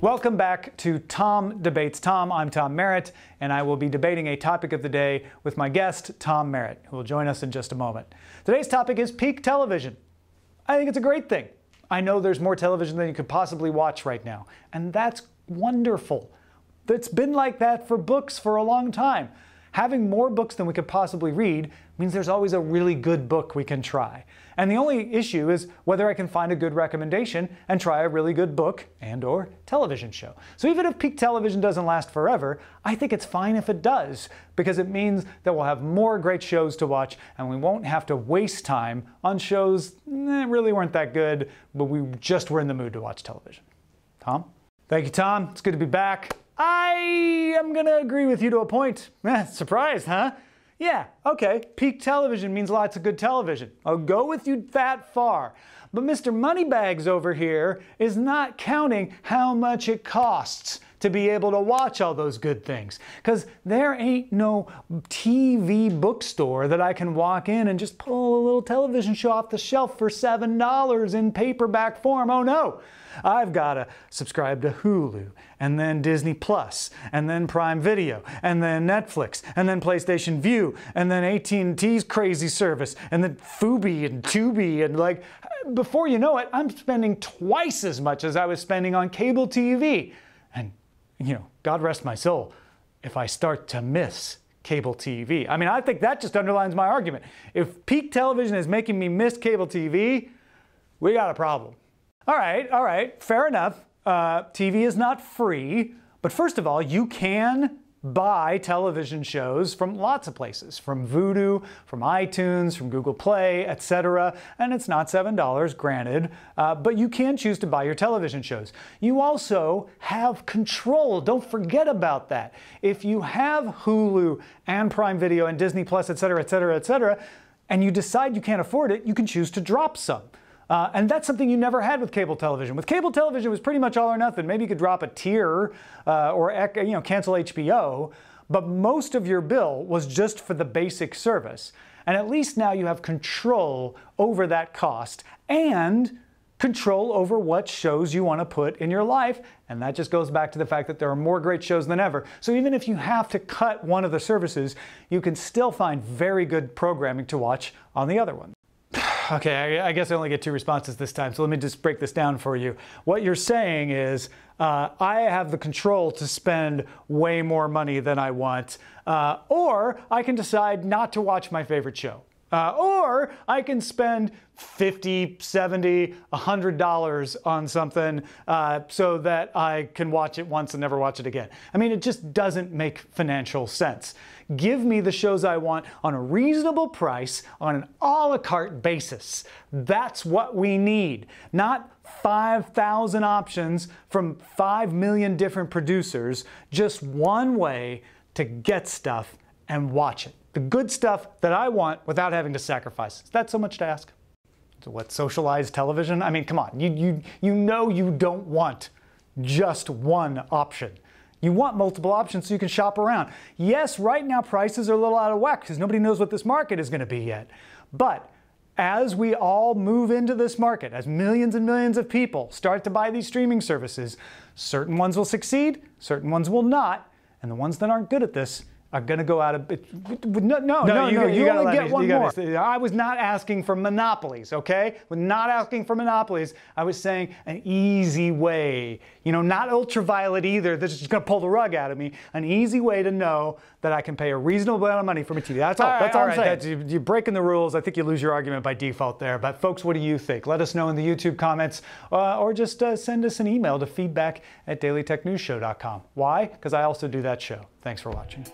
Welcome back to Tom Debates Tom. I'm Tom Merritt, and I will be debating a topic of the day with my guest, Tom Merritt, who will join us in just a moment. Today's topic is peak television. I think it's a great thing. I know there's more television than you could possibly watch right now, and that's wonderful. It's been like that for books for a long time. Having more books than we could possibly read means there's always a really good book we can try. And the only issue is whether I can find a good recommendation and try a really good book and or television show. So even if peak television doesn't last forever, I think it's fine if it does because it means that we'll have more great shows to watch and we won't have to waste time on shows that really weren't that good, but we just were in the mood to watch television. Tom? Thank you, Tom. It's good to be back. I am going to agree with you to a point. Eh, Surprised, huh? Yeah, okay, peak television means lots of good television. I'll go with you that far. But Mr. Moneybags over here is not counting how much it costs to be able to watch all those good things. Because there ain't no TV bookstore that I can walk in and just pull a little television show off the shelf for $7 in paperback form. Oh no! I've got to subscribe to Hulu, and then Disney Plus, and then Prime Video, and then Netflix, and then PlayStation View, and then AT&T's crazy service, and then Fubi and Tubi, and like, before you know it, I'm spending twice as much as I was spending on cable TV you know, God rest my soul, if I start to miss cable TV. I mean, I think that just underlines my argument. If peak television is making me miss cable TV, we got a problem. All right, all right, fair enough. Uh, TV is not free, but first of all, you can buy television shows from lots of places, from Vudu, from iTunes, from Google Play, etc. And it's not $7, granted, uh, but you can choose to buy your television shows. You also have control. Don't forget about that. If you have Hulu and Prime Video and Disney Plus, etc., etc., etc., and you decide you can't afford it, you can choose to drop some. Uh, and that's something you never had with cable television. With cable television, it was pretty much all or nothing. Maybe you could drop a tier uh, or you know cancel HBO, but most of your bill was just for the basic service. And at least now you have control over that cost and control over what shows you want to put in your life. And that just goes back to the fact that there are more great shows than ever. So even if you have to cut one of the services, you can still find very good programming to watch on the other one okay, I, I, guess I only get two responses this time, so let me just break this down for you. What you're saying is, uh, I have the control to spend way more money than I want, uh, or I can decide not to watch my favorite show. Uh, or I can spend 50, 70, 100 dollars on something uh, so that I can watch it once and never watch it again. I mean, it just doesn't make financial sense. Give me the shows I want on a reasonable price on an a la carte basis. That's what we need, not 5,000 options from 5 million different producers, just one way to get stuff and watch it the good stuff that I want without having to sacrifice. Is that so much to ask? So what, socialized television? I mean, come on, you, you, you know you don't want just one option. You want multiple options so you can shop around. Yes, right now prices are a little out of whack because nobody knows what this market is going to be yet. But as we all move into this market, as millions and millions of people start to buy these streaming services, certain ones will succeed, certain ones will not, and the ones that aren't good at this are going to go out of no no no no you, no, you, you only get me, one more. Me. I was not asking for monopolies, okay? We're not asking for monopolies. I was saying an easy way, you know, not ultraviolet either. This is going to pull the rug out of me. An easy way to know that I can pay a reasonable amount of money for my TV. That's all. all right, that's all, all right. I'm saying. That's, you're breaking the rules. I think you lose your argument by default there. But folks, what do you think? Let us know in the YouTube comments, uh, or just uh, send us an email to feedback at dailytechnewsshow.com. Why? Because I also do that show. Thanks for watching.